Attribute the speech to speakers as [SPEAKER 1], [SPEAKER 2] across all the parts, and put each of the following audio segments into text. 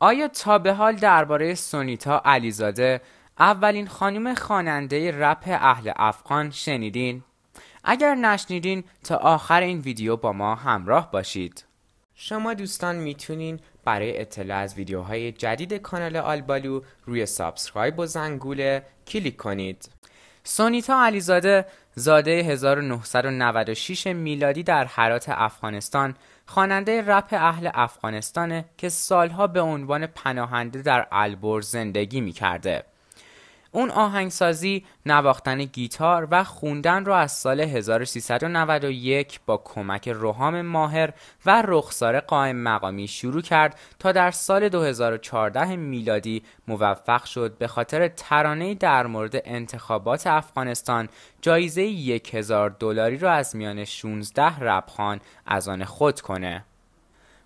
[SPEAKER 1] آیا تا به حال درباره سونیتا علیزاده اولین خانم خواننده رپ اهل افغان شنیدین؟ اگر نشنیدین تا آخر این ویدیو با ما همراه باشید. شما دوستان میتونین برای اطلاع از ویدیوهای جدید کانال آلبالو روی سابسکرایب و زنگوله کلیک کنید. سونیتا علیزاده زاده 1996 میلادی در حرات افغانستان خواننده رپ اهل افغانستانه که سالها به عنوان پناهنده در البرز زندگی می اون آهنگسازی، نواختن گیتار و خوندن را از سال 1391 با کمک روحام ماهر و رخسار قائم مقامی شروع کرد تا در سال 2014 میلادی موفق شد به خاطر ترانه در مورد انتخابات افغانستان جایزه 1000 دلاری را از میان 16 ربخان از آن خود کنه.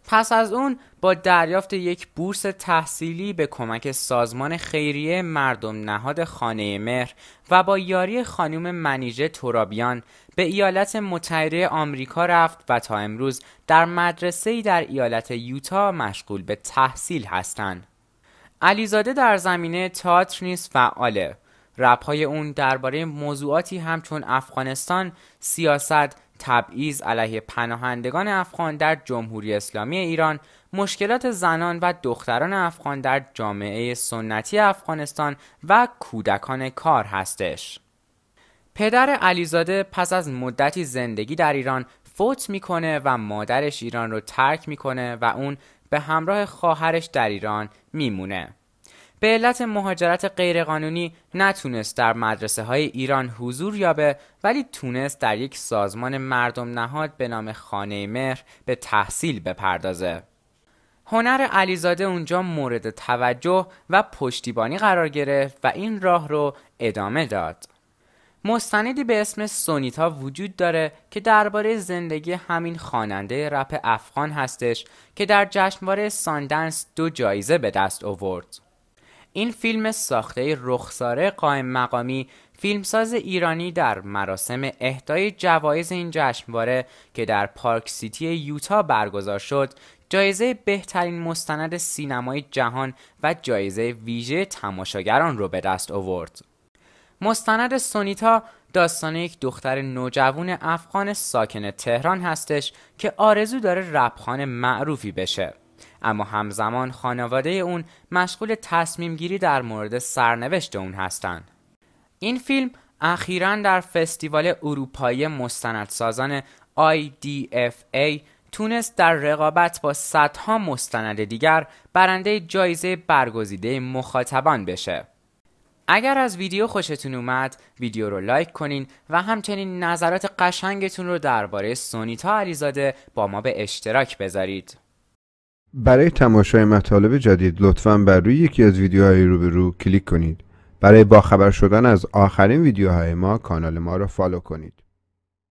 [SPEAKER 1] پس از اون با دریافت یک بورس تحصیلی به کمک سازمان خیریه مردم نهاد خانه مهر و با یاری خانم منیژه تورابیان به ایالت متحده آمریکا رفت و تا امروز در مدرسه‌ای در ایالت یوتا مشغول به تحصیل هستند. علیزاده در زمینه تئاتر نیز فعاله رپ اون درباره موضوعاتی همچون افغانستان، سیاست، تبعیض علیه پناهندگان افغان در جمهوری اسلامی ایران، مشکلات زنان و دختران افغان در جامعه سنتی افغانستان و کودکان کار هستش. پدر علیزاده پس از مدتی زندگی در ایران فوت میکنه و مادرش ایران رو ترک میکنه و اون به همراه خواهرش در ایران میمونه. به علت مهاجرت غیرقانونی نتونست در مدرسه های ایران حضور یابه ولی تونست در یک سازمان مردم نهاد به نام خانه مهر به تحصیل بپردازه. هنر علیزاده اونجا مورد توجه و پشتیبانی قرار گرفت و این راه رو ادامه داد. مستندی به اسم سونیتا وجود داره که درباره زندگی همین خواننده رپ افغان هستش که در جشنواره ساندنس دو جایزه به دست آورد. این فیلم ساخته رخساره قائم مقامی فیلمساز ایرانی در مراسم اهدای جوایز این جشنواره که در پارک سیتی یوتا برگزار شد جایزه بهترین مستند سینمای جهان و جایزه ویژه تماشاگران رو به دست آورد. مستند سونیتا داستان یک دختر نوجوان افغان ساکن تهران هستش که آرزو داره ربخان معروفی بشه. اما همزمان خانواده اون مشغول تصمیم گیری در مورد سرنوشت اون هستند. این فیلم اخیرا در فستیوال اروپایی مستندسازان IDFA تونست در رقابت با صدها مستند دیگر برنده جایزه برگزیده مخاطبان بشه. اگر از ویدیو خوشتون اومد ویدیو رو لایک کنین و همچنین نظرات قشنگتون رو درباره سونیتا علیزاده با ما به اشتراک بذارید. برای تماشای مطالب جدید لطفا بر روی یکی از ویدیوهای روبرو کلیک کنید. برای باخبر شدن از آخرین ویدیوهای ما کانال ما را فالو کنید.